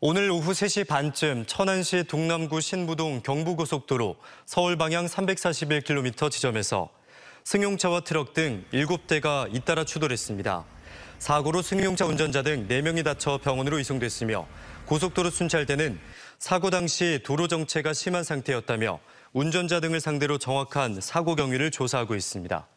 오늘 오후 3시 반쯤 천안시 동남구 신부동 경부고속도로 서울 방향 341km 지점에서 승용차와 트럭 등 7대가 잇따라 추돌했습니다. 사고로 승용차 운전자 등 4명이 다쳐 병원으로 이송됐으며 고속도로 순찰대는 사고 당시 도로 정체가 심한 상태였다며 운전자 등을 상대로 정확한 사고 경위를 조사하고 있습니다.